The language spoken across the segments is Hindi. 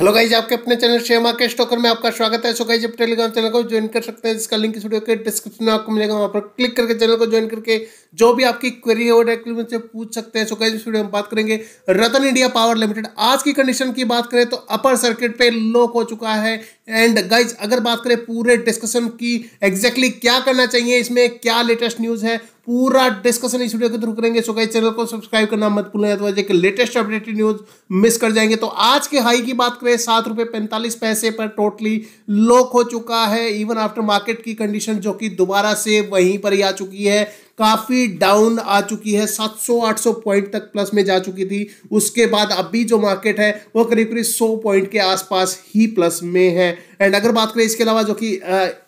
हेलो गाइज आपके अपने चैनल शेयर मार्केट स्टॉकर में आपका स्वागत है सो गाइज आप टेलीग्राम चैनल को ज्वाइन कर सकते हैं जिसका लिंक इस वीडियो के डिस्क्रिप्शन में आपको मिलेगा वहाँ पर क्लिक करके चैनल को ज्वाइन करके जो भी आपकी क्वेरी है वो डायरेक्टली मुझसे पूछ सकते हैं सो गाइज इस वीडियो में बात करेंगे रतन इंडिया पावर लिमिटेड आज की कंडीशन की बात करें तो अपर सर्किट पे लो हो चुका है एंड गाइज अगर बात करें पूरे डिस्कशन की एग्जैक्टली exactly क्या करना चाहिए इसमें क्या लेटेस्ट न्यूज़ है पूरा डिस्कशन इस वीडियो के थ्रू करेंगे सो गाइज चैनल को सब्सक्राइब करना मत भूलें तो एक लेटेस्ट अपडेटेड न्यूज़ मिस कर जाएंगे तो आज के हाई की बात करें सात रुपये पैंतालीस पैसे पर टोटली लॉक हो चुका है इवन आफ्टर मार्केट की कंडीशन जो कि दोबारा से वहीं पर ही आ चुकी है काफ़ी डाउन आ चुकी है 700-800 पॉइंट तक प्लस में जा चुकी थी उसके बाद अभी जो मार्केट है वो करीब करीब 100 पॉइंट के आसपास ही प्लस में है एंड अगर बात करें इसके अलावा जो कि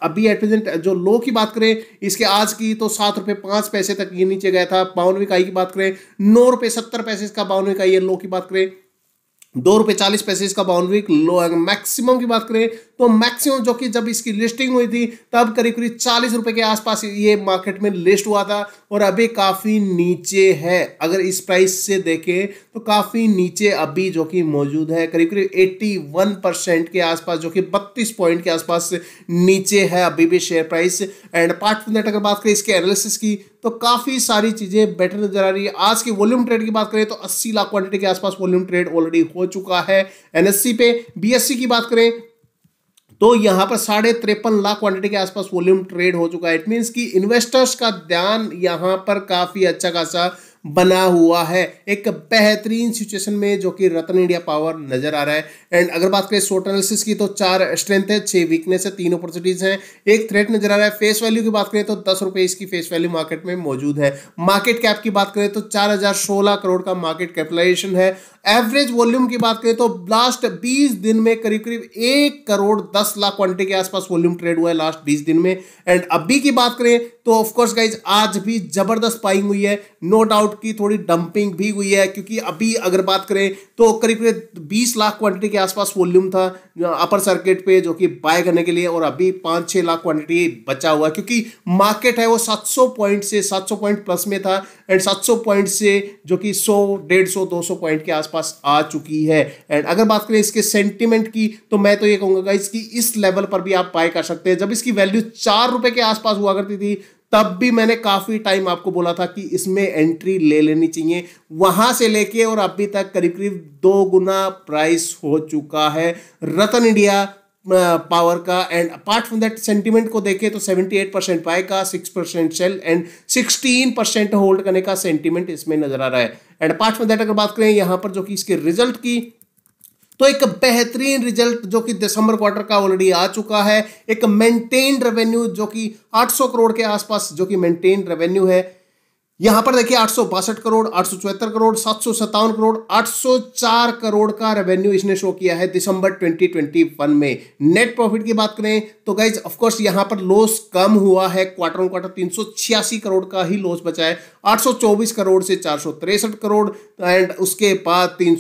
अभी एट प्रेजेंट जो लो की बात करें इसके आज की तो सात रुपये पाँच पैसे तक ये नीचे गया था बावनवे इकाई की बात करें नौ रुपये सत्तर पैसे इसका बावनवे इकाई है लो की बात करें दो रुपये चालीस पैसे इसका बाउंड्री लो मैक्सिमम की बात करें तो मैक्सिमम जो कि जब इसकी लिस्टिंग हुई थी तब करीब करीब चालीस रुपए के आसपास ये मार्केट में लिस्ट हुआ था और अभी काफ़ी नीचे है अगर इस प्राइस से देखें तो काफ़ी नीचे अभी जो कि मौजूद है करीब करीब एट्टी वन परसेंट के आसपास जो कि बत्तीस पॉइंट के आसपास नीचे है अभी भी share price and part from that अगर बात करें इसके एनालिसिस की तो काफ़ी सारी चीज़ें बेटर नजर आ रही है आज की वॉल्यूम ट्रेड की बात करें तो 80 लाख क्वांटिटी के आसपास वॉल्यूम ट्रेड ऑलरेडी हो चुका है एनएससी पे बीएससी की बात करें तो यहां पर साढ़े तिरपन लाख क्वांटिटी के आसपास वॉल्यूम ट्रेड हो चुका है इट मीन्स कि इन्वेस्टर्स का ध्यान यहां पर काफ़ी अच्छा खासा बना हुआ है एक बेहतरीन सिचुएशन में जो कि रतन इंडिया पावर नजर आ रहा है एंड अगर बात करें शॉर्ट एनालिसिस की तो चार स्ट्रेंथ है छह वीकनेस है तीन अपॉर्चुनिटीज हैं एक थ्रेट नजर आ रहा है फेस वैल्यू की बात करें तो दस रुपए इसकी फेस वैल्यू मार्केट में मौजूद है मार्केट कैप की बात करें तो चार हजार सोलह करोड़ का मार्केट कैपिटलाइजेशन है एवरेज वॉल्यूम की बात करें तो लास्ट 20 दिन में करीब करीब एक करोड़ दस लाख क्वांटिटी के आसपास वॉल्यूम ट्रेड हुआ है लास्ट 20 दिन में एंड अभी की बात करें तो ऑफकोर्स गाइज आज भी जबरदस्त पाइंग हुई है नो डाउट की थोड़ी डंपिंग भी हुई है क्योंकि अभी अगर बात करें तो करीब करीब बीस लाख क्वांटिटी के आसपास वॉल्यूम था अपर सर्किट पे जो कि बाय करने के लिए और अभी पाँच छः लाख क्वांटिटी बचा हुआ है क्योंकि मार्केट है वो 700 पॉइंट से 700 पॉइंट प्लस में था एंड 700 पॉइंट से जो कि 100 दो सौ पॉइंट के आसपास आसपास आ चुकी है एंड अगर बात करें इसके सेंटिमेंट की तो मैं तो ये कहूंगा गाइस कि इस लेवल पर भी आप बाय कर सकते हैं जब इसकी वैल्यू चार रुपए के आसपास हुआ करती थी तब भी मैंने काफ़ी टाइम आपको बोला था कि इसमें एंट्री ले लेनी चाहिए वहां से लेके और अभी तक करीब करीब दो गुना प्राइस हो चुका है रतन इंडिया पावर का and apart from that sentiment को देखें तो 78 परसेंट पाए का six percent sell and 16 percent hold करने का सेंटीमेंट इसमें नजर आ रहा है एंड अपार्ट फ्रॉम दैट अगर बात करें यहां पर जो कि इसके रिजल्ट की तो एक बेहतरीन रिजल्ट जो कि दिसंबर क्वार्टर का ऑलरेडी आ चुका है एक मेंटेन रेवेन्यू जो कि 800 करोड़ के आसपास जो कि मेंटेन रेवेन्यू है यहां पर देखिए आठ करोड़ आठ करोड़ सात करोड़ 804 करोड़ का रेवेन्यू इसने शो किया है दिसंबर 2021 में नेट प्रॉफिट की बात करें तो गाइज ऑफकोर्स यहां पर लॉस कम हुआ है क्वार्टर ऑन क्वार्टर तीन करोड़ का ही लॉस बचा है 824 करोड़ से चार करोड़ एंड उसके बाद तीन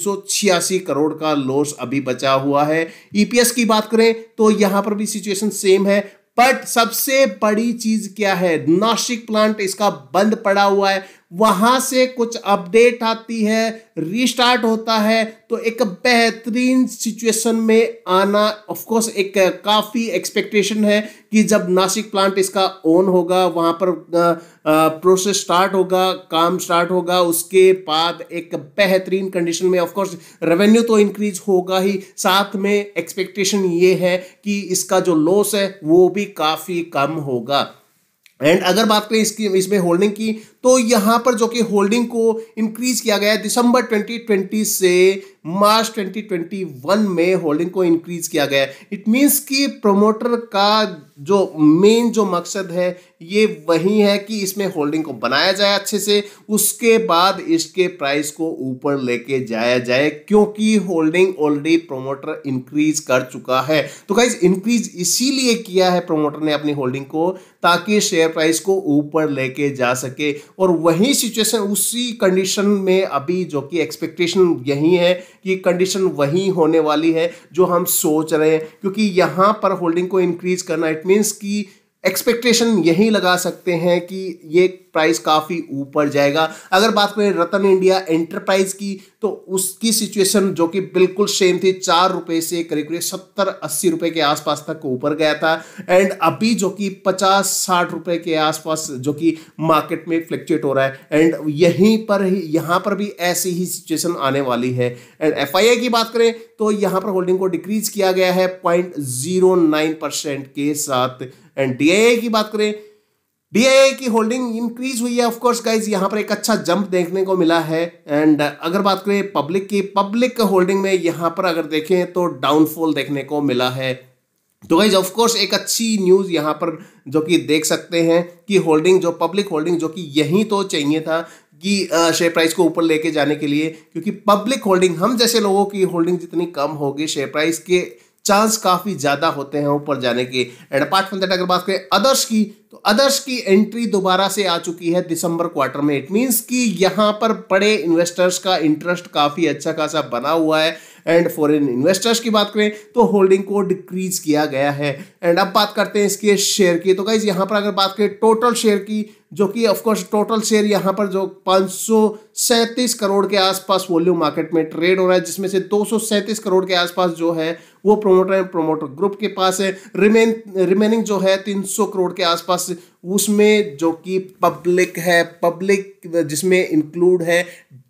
करोड़ का लॉस अभी बचा हुआ है ईपीएस e की बात करें तो यहां पर भी सिचुएशन सेम है बट सबसे बड़ी चीज क्या है नाशिक प्लांट इसका बंद पड़ा हुआ है वहाँ से कुछ अपडेट आती है रीस्टार्ट होता है तो एक बेहतरीन सिचुएशन में आना ऑफ कोर्स एक काफ़ी एक्सपेक्टेशन है कि जब नासिक प्लांट इसका ऑन होगा वहाँ पर प्रोसेस स्टार्ट होगा काम स्टार्ट होगा उसके बाद एक बेहतरीन कंडीशन में ऑफ कोर्स रेवेन्यू तो इंक्रीज होगा ही साथ में एक्सपेक्टेशन ये है कि इसका जो लॉस है वो भी काफ़ी कम होगा एंड अगर बात करें इसकी इसमें होल्डिंग की तो यहां पर जो कि होल्डिंग को इंक्रीज किया गया है दिसंबर 2020 से मार्च 2021 में होल्डिंग को इंक्रीज किया गया है इट मींस कि प्रोमोटर का जो मेन जो मकसद है ये वही है कि इसमें होल्डिंग को बनाया जाए अच्छे से उसके बाद इसके प्राइस को ऊपर लेके जाया जाए क्योंकि होल्डिंग ऑलरेडी प्रोमोटर इंक्रीज कर चुका है तो गाइज इंक्रीज इसीलिए किया है प्रोमोटर ने अपनी होल्डिंग को ताकि शेयर प्राइस को ऊपर लेके जा सके और वही सिचुएशन उसी कंडीशन में अभी जो कि एक्सपेक्टेशन यही है कि कंडीशन वही होने वाली है जो हम सोच रहे हैं क्योंकि यहाँ पर होल्डिंग को इंक्रीज करना इट मीन्स कि एक्सपेक्टेशन यही लगा सकते हैं कि ये प्राइस काफ़ी ऊपर जाएगा अगर बात करें रतन इंडिया एंटरप्राइज की तो उसकी सिचुएशन जो कि बिल्कुल सेम थी चार रुपये से करीब करीब सत्तर अस्सी रुपये के आसपास तक ऊपर गया था एंड अभी जो कि पचास साठ रुपये के आसपास जो कि मार्केट में फ्लक्चुएट हो रहा है एंड यहीं पर ही यहाँ पर भी ऐसी ही सिचुएशन आने वाली है एंड एफ की बात करें तो यहाँ पर होल्डिंग को डिक्रीज किया गया है पॉइंट के साथ एंड डीआईए की बात करें डीआईए की होल्डिंग इंक्रीज हुई है ऑफकोर्स गाइज यहां पर एक अच्छा जंप देखने को मिला है एंड अगर बात करें पब्लिक की पब्लिक होल्डिंग में यहाँ पर अगर देखें तो डाउनफॉल देखने को मिला है तो गाइज ऑफकोर्स एक अच्छी न्यूज़ यहाँ पर जो कि देख सकते हैं कि होल्डिंग जो पब्लिक होल्डिंग जो कि यही तो चाहिए था कि शेयर प्राइस को ऊपर लेके जाने के लिए क्योंकि पब्लिक होल्डिंग हम जैसे लोगों की होल्डिंग जितनी कम होगी शेयर प्राइस के चांस काफ़ी ज़्यादा होते हैं ऊपर जाने के एंड अपार्ट फ्रॉम दैट अगर बात करें अदर्श की तो अदर्श की एंट्री दोबारा से आ चुकी है दिसंबर क्वार्टर में इट मीन्स कि यहाँ पर बड़े इन्वेस्टर्स का इंटरेस्ट काफ़ी अच्छा खासा बना हुआ है एंड फॉरेन इन्वेस्टर्स की बात करें तो होल्डिंग को डिक्रीज किया गया है एंड अब बात करते हैं इसके शेयर की तो गाइज यहाँ पर अगर बात करें टोटल शेयर की जो कि ऑफकोर्स टोटल शेयर यहाँ पर जो पाँच करोड़ के आसपास वॉल्यूम मार्केट में ट्रेड हो रहा है जिसमें से दो करोड़ के आसपास जो है वो प्रोमोटर एंड प्रोमोटर ग्रुप के पास है रिमेन रिमेनिंग जो है तीन करोड़ के आसपास पास उसमें जो कि पब्लिक है पब्लिक जिसमें इंक्लूड है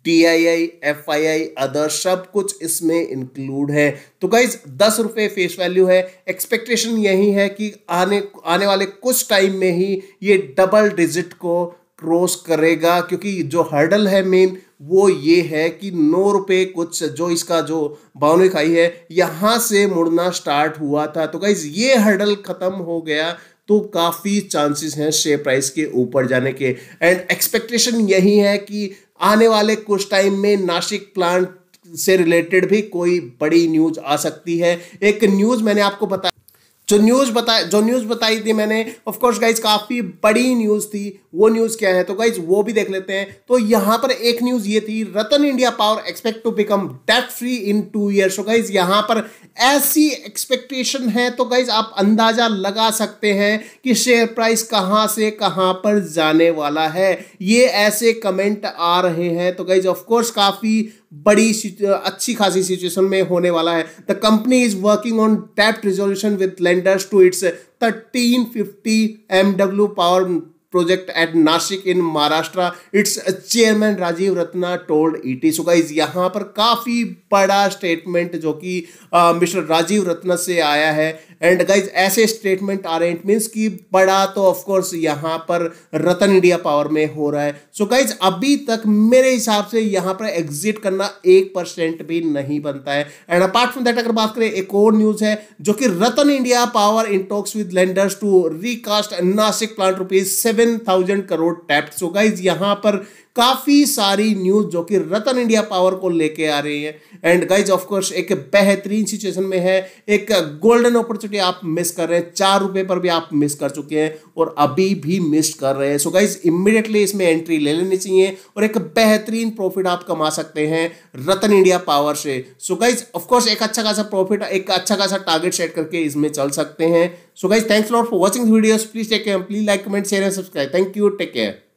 D I I F I I other सब कुछ इसमें इंक्लूड है तो गाइज दस रुपये फेस वैल्यू है एक्सपेक्टेशन यही है कि आने आने वाले कुछ टाइम में ही ये डबल डिजिट को क्रॉस करेगा क्योंकि जो हर्डल है मेन वो ये है कि नौ रुपये कुछ जो इसका जो बाउंड्री खाई है यहाँ से मुड़ना स्टार्ट हुआ था तो गाइज ये हर्डल ख़त्म हो गया तो काफ़ी चांसेस हैं शेयर प्राइस के ऊपर जाने के एंड एक्सपेक्टेशन यही है कि आने वाले कुछ टाइम में नासिक प्लांट से रिलेटेड भी कोई बड़ी न्यूज आ सकती है एक न्यूज मैंने आपको बताया जो न्यूज़ बताई जो न्यूज़ बताई थी मैंने ऑफकोर्स गाइज काफ़ी बड़ी न्यूज़ थी वो न्यूज़ क्या है तो गाइज वो भी देख लेते हैं तो यहाँ पर एक न्यूज़ ये थी Rattan India power expect to become debt free in two year so guys यहाँ पर ऐसी एक्सपेक्टेशन है तो गाइज आप अंदाज़ा लगा सकते हैं कि शेयर प्राइस कहाँ से कहाँ पर जाने वाला है ये ऐसे कमेंट आ रहे हैं तो गाइज ऑफकोर्स काफ़ी बड़ी अच्छी खासी सिचुएशन में होने वाला है the company is working on डेप्ट resolution with lenders to its thirteen fifty M W power project at Nashik in Maharashtra its chairman Rajiv Ratna told ET. So guys यहाँ पर काफ़ी बड़ा स्टेटमेंट जो कि मिस्टर राजीव रत्ना से आया है एंड गाइज ऐसे स्टेटमेंट आ रहे हैं इट मीन्स कि बड़ा तो ऑफकोर्स यहाँ पर रतन इंडिया पावर में हो रहा है सो so गाइज अभी तक मेरे हिसाब से यहाँ पर एग्जिट करना एक परसेंट भी नहीं बनता है एंड अपार्ट फ्रॉम दैट अगर बात करें एक और न्यूज़ है जो कि Rattan India power in talks with lenders to recast Nashik plant rupees seven seven thousand crore tapped so guys यहाँ पर काफ़ी सारी न्यूज़ जो कि रतन इंडिया पावर को लेके आ रही है एंड गाइज ऑफकोर्स एक बेहतरीन सिचुएशन में है एक गोल्डन अपॉर्चुनिटी आप मिस कर रहे हैं चार रुपये पर भी आप मिस कर चुके हैं और अभी भी मिस कर रहे हैं सो गाइज इमिडिएटली इसमें एंट्री ले लेनी चाहिए और एक बेहतरीन प्रॉफिट आप कमा सकते हैं रतन इंडिया पावर से सो गाइज ऑफकोर्स एक अच्छा खासा प्रॉफिट एक अच्छा खासा टारगेट सेट करके इसमें चल सकते हैं So guys, thanks a lot for watching the videos. Please take care. Please like, comment, share and subscribe. Thank you. Take care.